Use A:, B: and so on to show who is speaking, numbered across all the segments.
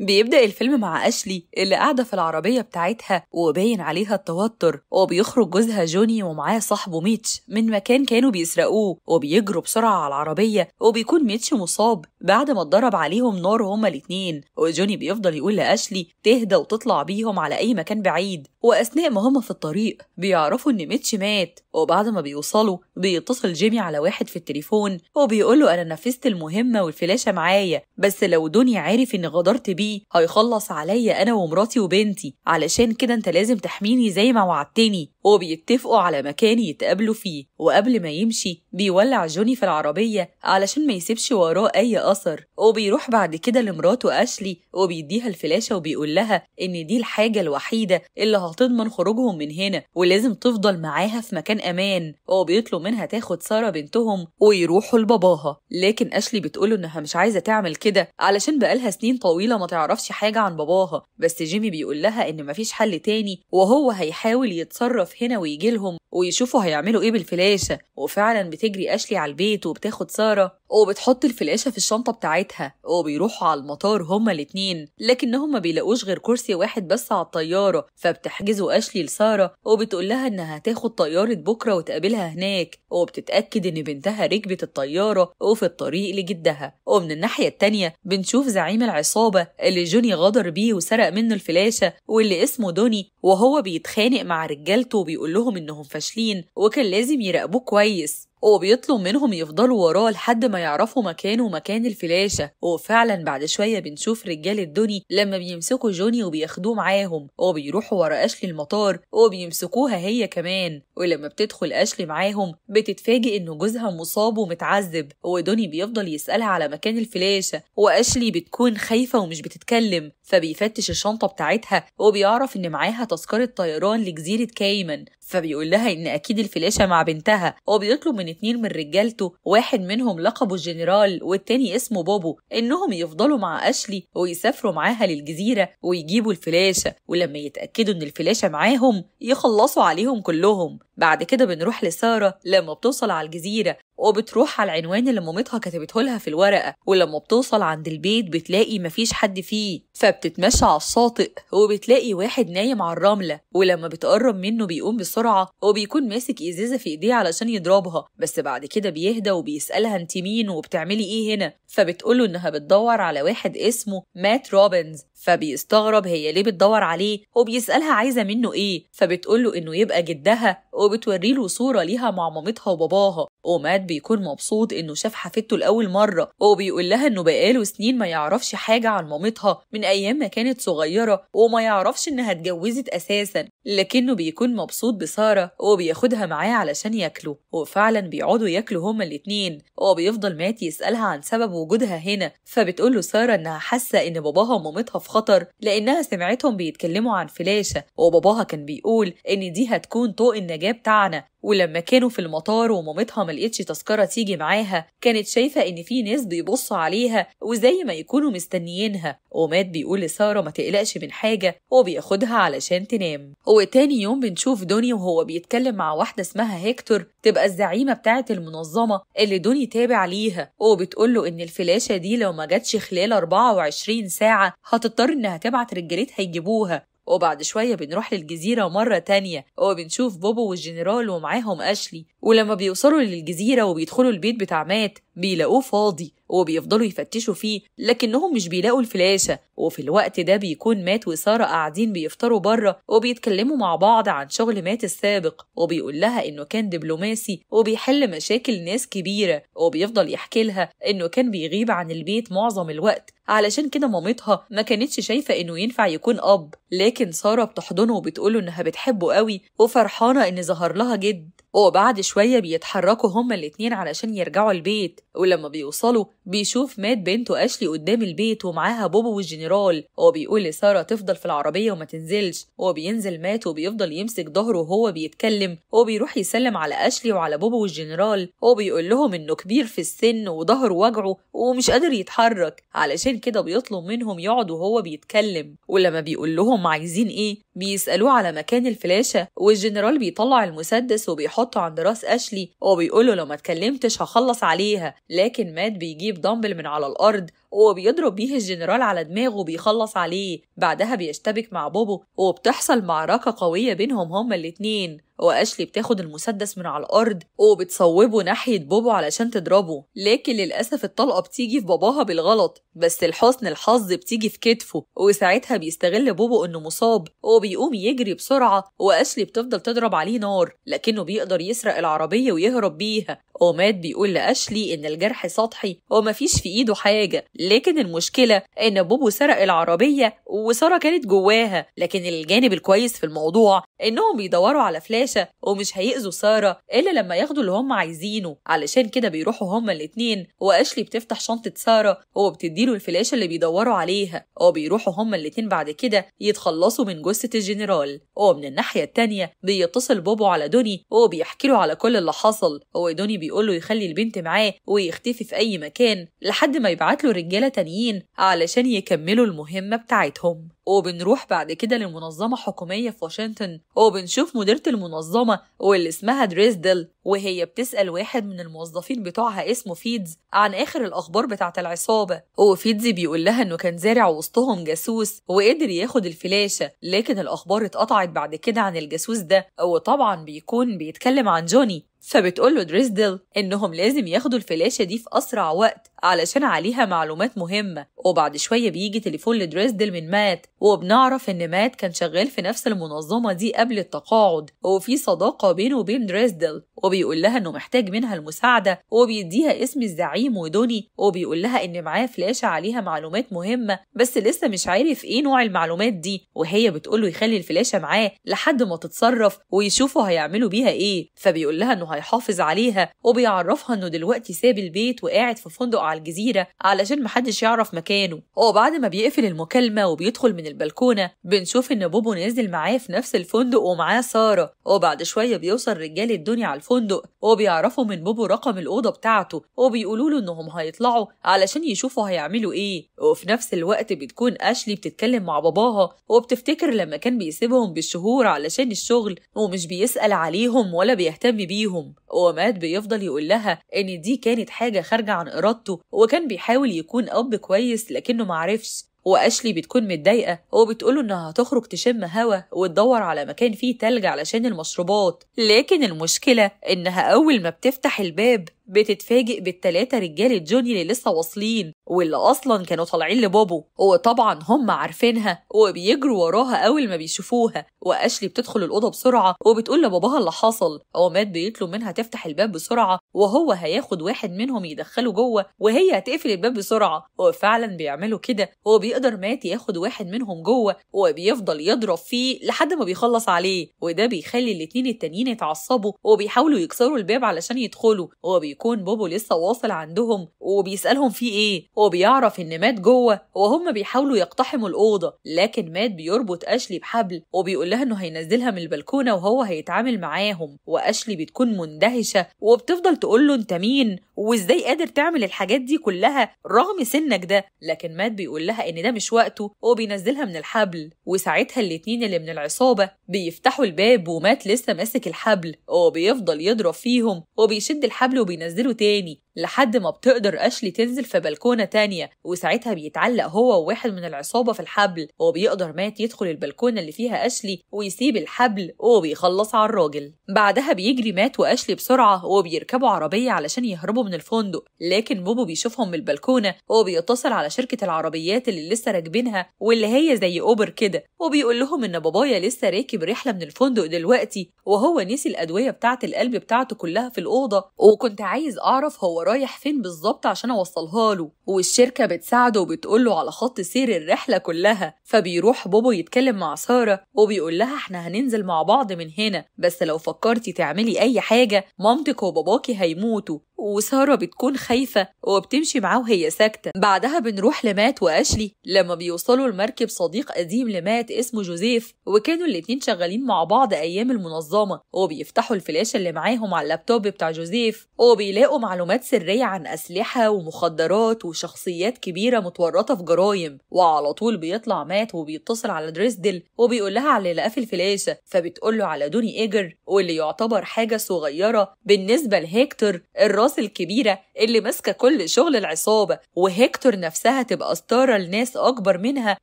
A: بيبدأ الفيلم مع أشلي اللي قاعدة في العربية بتاعتها وباين عليها التوتر وبيخرج جوزها جوني ومعاه صاحبه ميتش من مكان كانوا بيسرقوه وبيجروا بسرعة على العربية وبيكون ميتش مصاب بعد ما اتضرب عليهم نار هما الاتنين وجوني بيفضل يقول لأشلي تهدى وتطلع بيهم على أي مكان بعيد وأثناء ما هما في الطريق بيعرفوا إن ميتش مات وبعد ما بيوصلوا بيتصل جيمي على واحد في التليفون وبيقول له أنا نفذت المهمة والفلاشة معايا بس لو دنيا عارف إني غدرت بيه هيخلص عليا أنا ومراتي وبنتي علشان كده أنت لازم تحميني زي ما وعدتني وبيتفقوا على مكان يتقابلوا فيه وقبل ما يمشي بيولع جوني في العربية علشان ما يسيبش وراه أي أثر وبيروح بعد كده لمراته أشلي وبيديها الفلاشة وبيقول لها إن دي الحاجة الوحيدة اللي هتضمن خروجهم من هنا ولازم تفضل معاها في مكان أمان وبيطلب منها تاخد سارة بنتهم ويروحوا لباباها لكن أشلي بتقوله إنها مش عايزة تعمل كده علشان بقالها سنين طويلة ما تعرفش حاجة عن باباها بس جيمي بيقول لها إن مفيش حل تاني وهو هيحاول يتصرف هنا ويجي لهم ويشوفوا هيعملوا ايه بالفلاشه وفعلا بتجري اشلي على البيت وبتاخد ساره وبتحط الفلاشة في الشنطة بتاعتها وبيروحوا على المطار هما الاتنين لكنهم ما بيلاقوش غير كرسي واحد بس على الطيارة فبتحجزوا أشلي لسارة وبتقول لها إنها تاخد طيارة بكرة وتقابلها هناك وبتتأكد إن بنتها ركبت الطيارة وفي الطريق لجدها ومن الناحية التانية بنشوف زعيم العصابة اللي جوني غدر بيه وسرق منه الفلاشة واللي اسمه دوني وهو بيتخانق مع رجالته وبيقول لهم إنهم فاشلين وكان لازم يراقبوه كويس وبيطلب منهم يفضلوا وراه لحد ما يعرفوا مكانه ومكان الفلاشة وفعلا بعد شوية بنشوف رجال الدوني لما بيمسكوا جوني وبياخدوه معاهم وبيروحوا ورا أشلي المطار وبيمسكوها هي كمان ولما بتدخل أشلي معاهم بتتفاجئ إنه جوزها مصاب ومتعذب ودوني بيفضل يسألها على مكان الفلاشة وأشلي بتكون خايفة ومش بتتكلم فبيفتش الشنطة بتاعتها وبيعرف إن معاها تذكرة طيران لجزيرة كايمن فبيقول لها إن أكيد الفلاشة مع بنتها وبيطلب من اتنين من رجالته واحد منهم لقبه الجنرال والتاني اسمه بوبو إنهم يفضلوا مع أشلي ويسافروا معاها للجزيرة ويجيبوا الفلاشة ولما يتأكدوا إن الفلاشة معاهم يخلصوا عليهم كلهم بعد كده بنروح لسارة لما بتوصل على الجزيرة وبتروح على العنوان اللي مامتها كتبته لها في الورقة ولما بتوصل عند البيت بتلاقي مفيش حد فيه فبتتمشى على الشاطئ وبتلاقي واحد نايم على الرملة ولما بتقرب منه بيقوم بسرعة وبيكون ماسك إزازة في إيديه علشان يضربها بس بعد كده بيهدى وبيسألها أنت مين وبتعملي إيه هنا فبتقوله إنها بتدور على واحد اسمه مات روبنز فبيستغرب هي ليه بتدور عليه وبيسألها عايزة منه إيه فبتقوله إنه يبقى جدها وبتوريله صورة ليها مع مامتها وباباها ومات بيكون مبسوط إنه شاف حفيدته لأول مرة وبيقول لها إنه بقاله سنين ما يعرفش حاجة عن مامتها من أيام ما كانت صغيرة وما يعرفش إنها اتجوزت أساسا لكنه بيكون مبسوط بسارة وبياخدها معاه علشان ياكلوا وفعلا بيقعدوا ياكلوا هما الاتنين وبيفضل مات يسألها عن سبب وجودها هنا فبتقوله سارة إنها حاسة إن باباها ومامتها في خطر لأنها سمعتهم بيتكلموا عن فلاشة وباباها كان بيقول إن دي هتكون طوق النجاة بتاعنا ولما كانوا في المطار ومامتها ما لقيتش تذكره تيجي معاها كانت شايفه ان في ناس بيبصوا عليها وزي ما يكونوا مستنيينها ومات بيقول لساره ما تقلقش من حاجه وبياخدها علشان تنام وتاني يوم بنشوف دوني وهو بيتكلم مع واحده اسمها هيكتور تبقى الزعيمه بتاعه المنظمه اللي دوني تابع ليها وبتقول له ان الفلاشه دي لو ما جاتش خلال 24 ساعه هتضطر انها تبعت رجالتها يجيبوها وبعد شوية بنروح للجزيرة مرة تانية وبنشوف بوبو والجنرال ومعاهم أشلي ولما بيوصلوا للجزيرة وبيدخلوا البيت بتاع مات بيلاقوه فاضي وبيفضلوا يفتشوا فيه لكنهم مش بيلاقوا الفلاشة وفي الوقت ده بيكون مات وسارة قاعدين بيفطروا بره وبيتكلموا مع بعض عن شغل مات السابق وبيقول لها إنه كان دبلوماسي وبيحل مشاكل ناس كبيرة وبيفضل يحكي لها إنه كان بيغيب عن البيت معظم الوقت علشان كده مامتها ما كانتش شايفة إنه ينفع يكون أب لكن سارة بتحضنه وبتقوله إنها بتحبه قوي وفرحانة إن ظهر لها جد وبعد شوية بيتحركوا هما الاتنين علشان يرجعوا البيت ولما بيوصلوا بيشوف مات بنته أشلي قدام البيت ومعاها بوبو والجنرال وبيقول لسارة تفضل في العربية وما تنزلش وبينزل مات وبيفضل يمسك ظهره وهو بيتكلم وبيروح يسلم على أشلي وعلى بوبو والجنرال وبيقول لهم إنه كبير في السن وظهره وجعه ومش قادر يتحرك علشان كده بيطلب منهم يقعدوا وهو بيتكلم ولما بيقول لهم عايزين إيه بيسألوه على مكان الفلاشة والجنرال بيطلع المسدس وبيحط بيحطه عند راس اشلي وبيقوله لو ما اتكلمتش هخلص عليها لكن مات بيجيب دامبل من على الارض وبيضرب بيه الجنرال على دماغه وبيخلص عليه بعدها بيشتبك مع بوبو وبتحصل معركة قوية بينهم هما الاتنين وأشلي بتاخد المسدس من على الأرض وبتصوبه ناحية بوبو علشان تضربه لكن للأسف الطلقة بتيجي في باباها بالغلط بس لحسن الحظ بتيجي في كتفه وساعتها بيستغل بوبو إنه مصاب وبيقوم يجري بسرعة وأشلي بتفضل تضرب عليه نار لكنه بيقدر يسرق العربية ويهرب بيها ومات بيقول لأشلي إن الجرح سطحي ومفيش في إيده حاجة لكن المشكلة إن بوبو سرق العربية وسارة كانت جواها لكن الجانب الكويس في الموضوع إنهم بيدوروا على فلاشة ومش هيأذوا سارة إلا لما ياخدوا اللي هم عايزينه علشان كده بيروحوا هما الاتنين وأشلي بتفتح شنطة سارة وبتديله الفلاشة اللي بيدوروا عليها وبيروحوا هما الاتنين بعد كده يتخلصوا من جثة الجنرال ومن الناحية التانية بيتصل بوبو على دوني وبيحكي له على كل اللي حصل ودوني بيقول له يخلي البنت معاه ويختفي في أي مكان لحد ما يبعت له رجالة تانيين علشان يكملوا المهمة بتاعتهم وبنروح بعد كده لمنظمة حكومية في واشنطن وبنشوف مديرة المنظمة واللي اسمها دريسدل وهي بتسأل واحد من الموظفين بتوعها اسمه فيدز عن آخر الأخبار بتاعة العصابة وفيدز بيقول لها إنه كان زارع وسطهم جاسوس وقدر ياخد الفلاشة لكن الأخبار اتقطعت بعد كده عن الجاسوس ده وطبعا بيكون بيتكلم عن جوني فبتقول له دريسدل إنهم لازم ياخدوا الفلاشة دي في أسرع وقت علشان عليها معلومات مهمة وبعد شوية بيجي تليفون لدريسدل من مات وبنعرف إن مات كان شغال في نفس المنظمة دي قبل التقاعد وفي صداقة بينه وبين دريسدل وبيقول لها إنه محتاج منها المساعدة وبيديها اسم الزعيم ودوني وبيقول لها إن معاه فلاشة عليها معلومات مهمة بس لسه مش عارف إيه نوع المعلومات دي وهي بتقول له يخلي الفلاشة معاه لحد ما تتصرف ويشوفوا هيعملوا بيها إيه فبيقول لها إنه هيحافظ عليها وبيعرفها إنه دلوقتي ساب البيت وقاعد في فندق على الجزيرة علشان محدش يعرف مكانه وبعد ما بيقفل المكالمة وبيدخل من البلكونة بنشوف إن بوبو نازل معاه في نفس الفندق ومعاه سارة وبعد شوية بيوصل رجال الدنيا على الفندق وبيعرفوا من بوبو رقم الأوضة بتاعته وبيقولوا له إنهم هيطلعوا علشان يشوفوا هيعملوا إيه وفي نفس الوقت بتكون أشلي بتتكلم مع باباها وبتفتكر لما كان بيسيبهم بالشهور علشان الشغل ومش بيسأل عليهم ولا بيهتم بيهم ومات بيفضل يقول لها إن دي كانت حاجة خارجة عن إرادته وكان بيحاول يكون أب كويس لكنه معرفش وأشلي بتكون متضايقة وبتقوله إنها هتخرج تشم هوا وتدور على مكان فيه تلج علشان المشروبات لكن المشكلة إنها أول ما بتفتح الباب بتتفاجئ بالتلاتة رجالة جوني اللي لسه واصلين واللي أصلا كانوا طالعين لبابو وطبعا هم عارفينها وبيجروا وراها أول ما بيشوفوها وأشلي بتدخل الأوضة بسرعة وبتقول لباباها اللي حصل مات بيطلب منها تفتح الباب بسرعة وهو هياخد واحد منهم يدخله جوه وهي هتقفل الباب بسرعة وفعلا بيعملوا كده وبيقدر مات ياخد واحد منهم جوه وبيفضل يضرب فيه لحد ما بيخلص عليه وده بيخلي الاتنين التانيين يتعصبوا وبيحاولوا يكسروا الباب علشان يدخلوا وبي يكون بوبو لسه واصل عندهم وبيسألهم في إيه هو بيعرف إن مات جوه وهم بيحاولوا يقتحموا الأوضة لكن مات بيربط أشلي بحبل وبيقول لها إنه هينزلها من البلكونة وهو هيتعامل معاهم وأشلي بتكون مندهشة وبتفضل تقول له أنت مين وإزاي قادر تعمل الحاجات دي كلها رغم سنك ده لكن مات بيقول لها إن ده مش وقته وبينزلها من الحبل وساعتها الاتنين اللي من العصابة بيفتحوا الباب ومات لسه ماسك الحبل وبيفضل يضرب فيهم وبيشد الحبل وبينزلها تنزله تاني لحد ما بتقدر أشلي تنزل في بلكونة تانية وساعتها بيتعلق هو وواحد من العصابة في الحبل وبيقدر مات يدخل البلكونة اللي فيها أشلي ويسيب الحبل وبيخلص على الراجل بعدها بيجري مات وأشلي بسرعة وبيركبوا عربية علشان يهربوا من الفندق لكن بوبو بيشوفهم من البلكونة وبيتصل على شركة العربيات اللي لسه راكبينها واللي هي زي أوبر كده وبيقول لهم إن بابايا لسه راكب رحلة من الفندق دلوقتي وهو نسي الأدوية بتاعة القلب بتاعته كلها في الأوضة وكنت عايز أعرف هو رايح فين بالظبط عشان اوصلها له والشركه بتساعده وبتقول له على خط سير الرحله كلها فبيروح بوبو يتكلم مع ساره وبيقول لها احنا هننزل مع بعض من هنا بس لو فكرتي تعملي اي حاجه مامتك وباباكي هيموتوا وسارة بتكون خايفة وبتمشي معاه وهي ساكتة بعدها بنروح لمات وأشلي لما بيوصلوا المركب صديق قديم لمات اسمه جوزيف وكانوا الاتنين شغالين مع بعض أيام المنظمة وبيفتحوا الفلاشة اللي معاهم على اللابتوب بتاع جوزيف وبيلاقوا معلومات سرية عن أسلحة ومخدرات وشخصيات كبيرة متورطة في جرايم وعلى طول بيطلع مات وبيتصل على دريسدل وبيقول لها على اللي لقاه في الفلاشة فبتقول له على دوني إيجر واللي يعتبر حاجة صغيرة بالنسبة لهيكتور الراجل الراس الكبيرة اللي ماسكة كل شغل العصابة وهيكتور نفسها تبقى ستارة لناس أكبر منها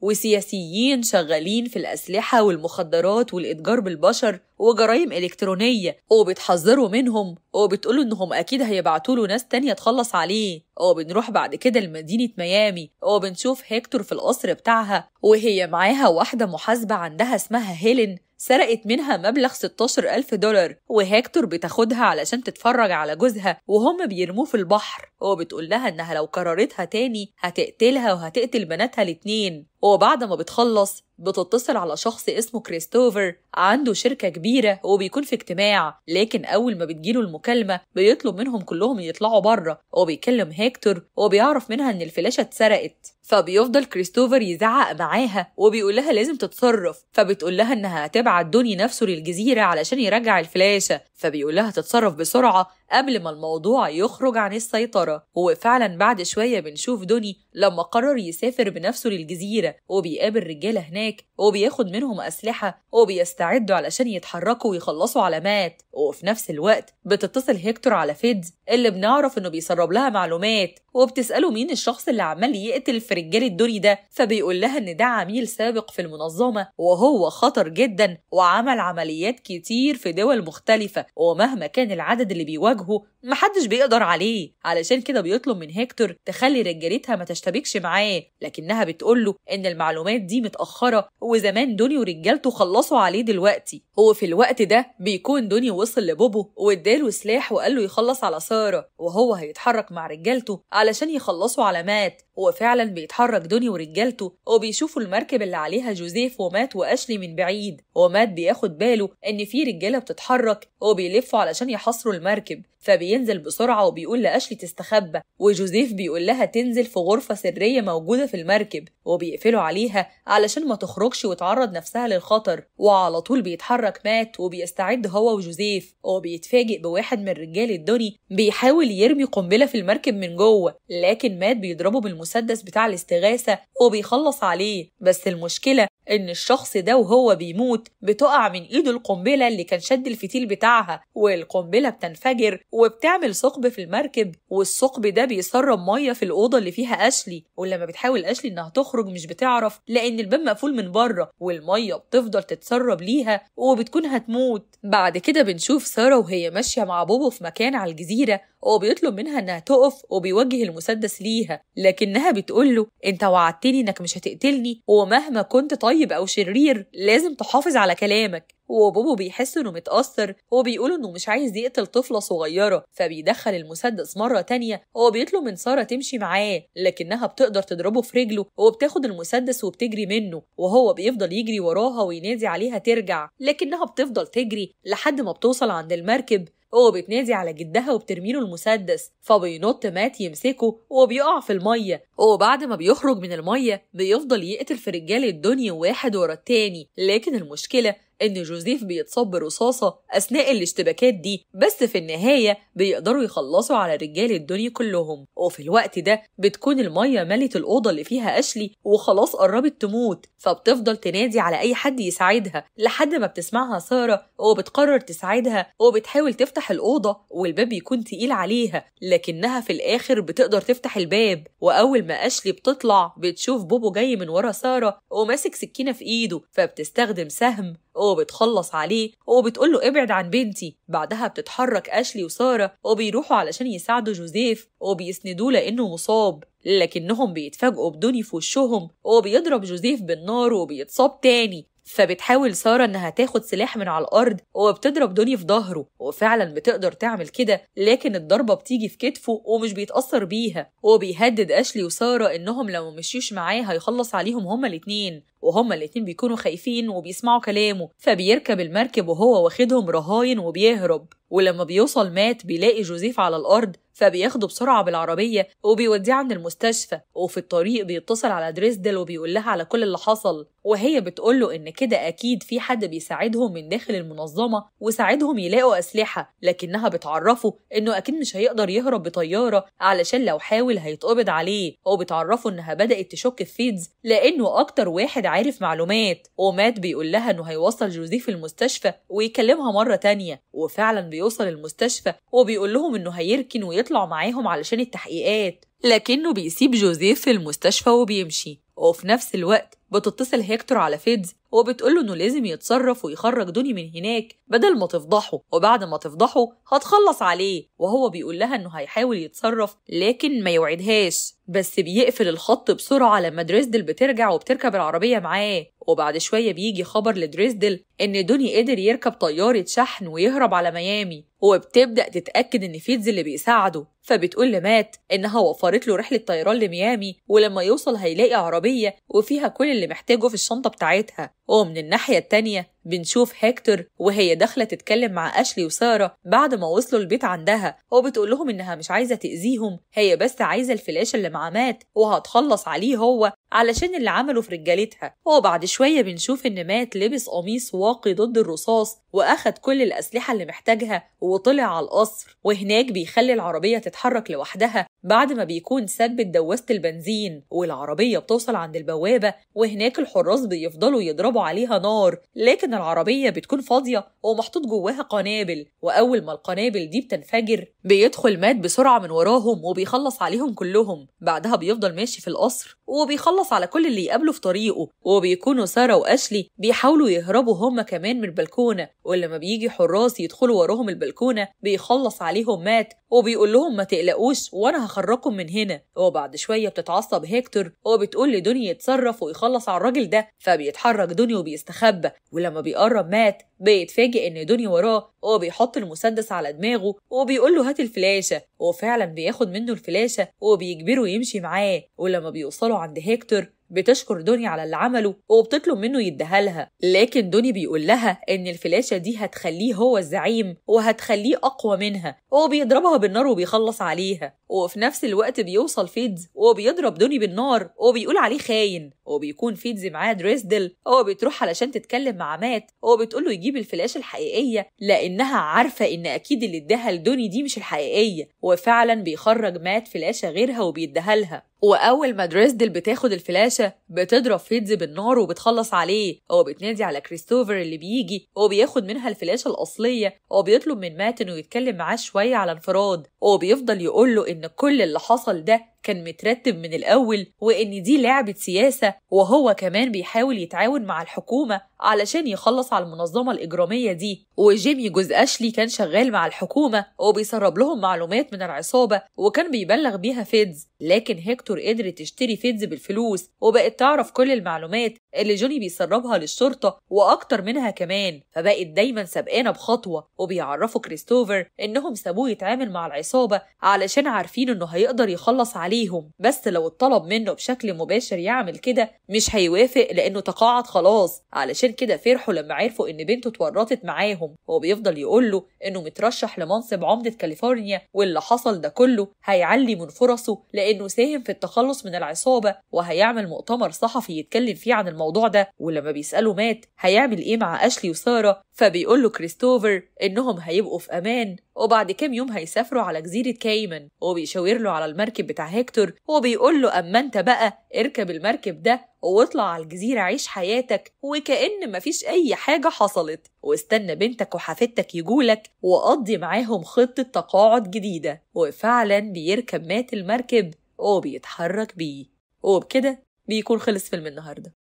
A: وسياسيين شغالين في الأسلحة والمخدرات والإتجار بالبشر وجرايم إلكترونية وبتحذروا منهم وبتقولوا إنهم أكيد هيبعتوا له ناس تانية تخلص عليه وبنروح بعد كده لمدينة ميامي وبنشوف هيكتور في القصر بتاعها وهي معاها واحدة محاسبة عندها اسمها هيلين سرقت منها مبلغ 16 ألف دولار وهيكتور بتاخدها علشان تتفرج على جوزها وهم بيرموه في البحر وبتقول لها إنها لو كررتها تاني هتقتلها وهتقتل بناتها الاتنين وبعد ما بتخلص بتتصل على شخص اسمه كريستوفر عنده شركة كبيرة وبيكون في اجتماع لكن أول ما بتجيله المكالمة بيطلب منهم كلهم يطلعوا بره وبيكلم هيكتور وبيعرف منها إن الفلاشة اتسرقت فبيفضل كريستوفر يزعق معاها وبيقول لها لازم تتصرف فبتقول لها إنها هتبعت دوني نفسه للجزيرة علشان يرجع الفلاشة فبيقول لها تتصرف بسرعة قبل ما الموضوع يخرج عن السيطرة وفعلا بعد شوية بنشوف دوني لما قرر يسافر بنفسه للجزيرة وبيقابل رجالة هناك وبياخد منهم أسلحة وبيستعدوا علشان يتحركوا ويخلصوا علامات وفي نفس الوقت بتتصل هيكتور على فيدز اللي بنعرف إنه بيسرب لها معلومات وبتسأله مين الشخص اللي عمال يقتل في رجال الدوري ده فبيقول لها إن ده عميل سابق في المنظمة وهو خطر جدا وعمل عمليات كتير في دول مختلفة ومهما كان العدد اللي بيواجهه محدش بيقدر عليه علشان كده بيطلب من هيكتور تخلي رجالتها ما تشتبكش معاه لكنها بتقوله إن المعلومات دي متأخرة وزمان دوني ورجالته خلصوا عليه دلوقتي هو في الوقت ده بيكون دوني وصل لبوبو واداله سلاح وقال له يخلص على سارة وهو هيتحرك مع رجالته علشان يخلصوا علامات هو فعلا بيتحرك دوني ورجالته وبيشوفوا المركب اللي عليها جوزيف ومات واشلي من بعيد ومات بياخد باله ان في رجاله بتتحرك وبيلفوا علشان يحاصروا المركب فبينزل بسرعه وبيقول لاشلي تستخبى وجوزيف بيقول لها تنزل في غرفه سريه موجوده في المركب وبيقفلوا عليها علشان ما تخرجش وتعرض نفسها للخطر وعلى طول بيتحرك مات وبيستعد هو وجوزيف وبيتفاجئ بواحد من رجال الدوني بيحاول يرمي قنبله في المركب من جوه لكن مات بيضربه بالمسدس المسدس بتاع الاستغاثة وبيخلص عليه بس المشكلة إن الشخص ده وهو بيموت بتقع من إيده القنبلة اللي كان شد الفتيل بتاعها والقنبلة بتنفجر وبتعمل ثقب في المركب والثقب ده بيسرب مية في الأوضة اللي فيها أشلي ولما بتحاول أشلي إنها تخرج مش بتعرف لأن الباب مقفول من بره والمية بتفضل تتسرب ليها وبتكون هتموت بعد كده بنشوف سارة وهي ماشية مع بوبو في مكان على الجزيرة هو بيطلب منها انها تقف وبيوجه المسدس ليها لكنها بتقول له انت وعدتني انك مش هتقتلني ومهما كنت طيب او شرير لازم تحافظ على كلامك وبوبو بيحس انه متأثر وبيقول بيقول انه مش عايز يقتل طفلة صغيرة فبيدخل المسدس مرة تانية وبيطلب بيطلب من سارة تمشي معاه لكنها بتقدر تضربه في رجله وبتاخد المسدس وبتجري منه وهو بيفضل يجري وراها وينادي عليها ترجع لكنها بتفضل تجري لحد ما بتوصل عند المركب هو بتنادي على جدها وبترميله المسدس فبينط مات يمسكه وبيقع في المية وبعد ما بيخرج من المية بيفضل يقتل في رجال الدنيا واحد ورا التاني لكن المشكلة إن جوزيف بيتصب رصاصة أثناء الاشتباكات دي بس في النهاية بيقدروا يخلصوا على رجال الدنيا كلهم وفي الوقت ده بتكون المية ملت الأوضة اللي فيها أشلي وخلاص قربت تموت فبتفضل تنادي على أي حد يساعدها لحد ما بتسمعها سارة وبتقرر تساعدها وبتحاول تفتح الأوضة والباب بيكون تقيل عليها لكنها في الآخر بتقدر تفتح الباب وأول ما أشلي بتطلع بتشوف بوبو جاي من ورا سارة وماسك سكينة في إيده فبتستخدم سهم وبتخلص عليه وبتقول له ابعد عن بنتي بعدها بتتحرك اشلي وساره وبيروحوا علشان يساعدوا جوزيف وبيسندوه لانه مصاب لكنهم بيتفاجئوا بدوني في وشهم وبيضرب جوزيف بالنار وبيتصاب تاني فبتحاول سارة إنها تاخد سلاح من على الأرض وبتضرب دوني في ظهره وفعلا بتقدر تعمل كده لكن الضربة بتيجي في كتفه ومش بيتأثر بيها وبيهدد أشلي وسارة إنهم لو مشيوش معاه هيخلص عليهم هما الاتنين وهما الاتنين بيكونوا خايفين وبيسمعوا كلامه فبيركب المركب وهو واخدهم رهاين وبيهرب ولما بيوصل مات بيلاقي جوزيف على الأرض فبياخده بسرعة بالعربية وبيوديه عند المستشفى وفي الطريق بيتصل على دريسدل وبيقول لها على كل اللي حصل وهي بتقوله إن كده أكيد في حد بيساعدهم من داخل المنظمة وساعدهم يلاقوا أسلحة لكنها بتعرفه إنه أكيد مش هيقدر يهرب بطيارة علشان لو حاول هيتقبض عليه وبتعرفه إنها بدأت تشك في فيدز لأنه أكتر واحد عارف معلومات ومات بيقول لها انه هيوصل جوزيف المستشفى ويكلمها مره تانية وفعلا بيوصل المستشفى وبيقول لهم انه هيركن ويطلع معاهم علشان التحقيقات لكنه بيسيب جوزيف في المستشفى وبيمشي وفي نفس الوقت بتتصل هيكتور على فيدز وبتقول له انه لازم يتصرف ويخرج دوني من هناك بدل ما تفضحه وبعد ما تفضحه هتخلص عليه وهو بيقول لها انه هيحاول يتصرف لكن ما يوعدهاش بس بيقفل الخط بسرعه لما دريسدل بترجع وبتركب العربيه معاه وبعد شوية بيجي خبر لدريسدل إن دوني قدر يركب طيارة شحن ويهرب على ميامي وبتبدأ تتأكد إن فيتز اللي بيساعده فبتقول لمات إنها وفرت له رحلة طيران لميامي ولما يوصل هيلاقي عربية وفيها كل اللي محتاجه في الشنطة بتاعتها ومن الناحية التانية بنشوف هيكتور وهي داخلة تتكلم مع أشلي وسارة بعد ما وصلوا البيت عندها وبتقول لهم إنها مش عايزة تأذيهم هي بس عايزة الفلاشة اللي مع مات وهتخلص عليه هو علشان اللي عمله في رجالتها وبعد شوية بنشوف إن مات لبس قميص واقي ضد الرصاص وأخد كل الأسلحة اللي محتاجها وطلع على القصر وهناك بيخلي العربية تتحرك لوحدها بعد ما بيكون ثبت دواسة البنزين والعربية بتوصل عند البوابة وهناك الحراس بيفضلوا يضربوا عليها نار لكن العربية بتكون فاضية ومحطوط جواها قنابل وأول ما القنابل دي بتنفجر بيدخل مات بسرعة من وراهم وبيخلص عليهم كلهم بعدها بيفضل ماشي في القصر وبيخلص بيتخلص على كل اللي يقابله في طريقه وبيكونوا سارة وأشلي بيحاولوا يهربوا هما كمان من البلكونة ولما بيجي حراس يدخلوا وراهم البلكونة بيخلص عليهم مات وبيقول لهم ما تقلقوش وأنا هخرجكم من هنا وبعد شوية بتتعصب هيكتور وبتقول لدنيا يتصرف ويخلص على الراجل ده فبيتحرك دنيا وبيستخبى ولما بيقرب مات بيتفاجئ إن دوني وراه وهو بيحط المسدس على دماغه وبيقول له هات الفلاشة وفعلا بياخد منه الفلاشة وبيجبره يمشي معاه ولما بيوصلوا عند هيكتور بتشكر دوني على اللي عمله وبتطلب منه يديها لها لكن دوني بيقول لها ان الفلاشه دي هتخليه هو الزعيم وهتخليه اقوى منها وبيضربها بالنار وبيخلص عليها وفي نفس الوقت بيوصل فيدز وبيضرب دوني بالنار وبيقول عليه خاين وبيكون فيدز معاه دريسدل وبتروح علشان تتكلم مع مات وبتقول له يجيب الفلاشه الحقيقيه لانها عارفه ان اكيد اللي اداها لدوني دي مش الحقيقيه وفعلا بيخرج مات فلاشه غيرها وبيديها لها واول ما دريسدل بتاخد الفلاشه بتضرب فيدز بالنار وبتخلص عليه هو بتنادي على كريستوفر اللي بيجي هو بياخد منها الفلاشه الاصليه هو بيطلب من مات انه يتكلم معاه شويه على انفراد هو بيفضل يقوله ان كل اللي حصل ده كان مترتب من الأول وإن دي لعبة سياسة وهو كمان بيحاول يتعاون مع الحكومة علشان يخلص على المنظمة الإجرامية دي وجيمي جوز أشلي كان شغال مع الحكومة وبيسرب لهم معلومات من العصابة وكان بيبلغ بيها فيدز لكن هيكتور قدرت تشتري فيدز بالفلوس وبقت تعرف كل المعلومات اللي جوني بيسربها للشرطة وأكتر منها كمان فبقت دايما سابقانة بخطوة وبيعرفوا كريستوفر إنهم سابوه يتعامل مع العصابة علشان عارفين إنه هيقدر يخلص عليهم بس لو اتطلب منه بشكل مباشر يعمل كده مش هيوافق لانه تقاعد خلاص علشان كده فرحوا لما عرفوا ان بنته اتورطت معاهم هو بيفضل يقول له انه مترشح لمنصب عمدة كاليفورنيا واللي حصل ده كله هيعلي من فرصه لانه ساهم في التخلص من العصابة وهيعمل مؤتمر صحفي يتكلم فيه عن الموضوع ده ولما بيسأله مات هيعمل ايه مع اشلي وسارة فبيقول له كريستوفر انهم هيبقوا في امان وبعد كام يوم هيسافروا على جزيرة كايمن وبيشاور له على المركب بتاع هيكتور وبيقول له أما أنت بقى اركب المركب ده واطلع على الجزيرة عيش حياتك وكأن مفيش أي حاجة حصلت واستنى بنتك وحفيدتك يجولك وقضي معاهم خطة تقاعد جديدة وفعلا بيركب مات المركب وبيتحرك بيه وبكده بيكون خلص فيلم النهارده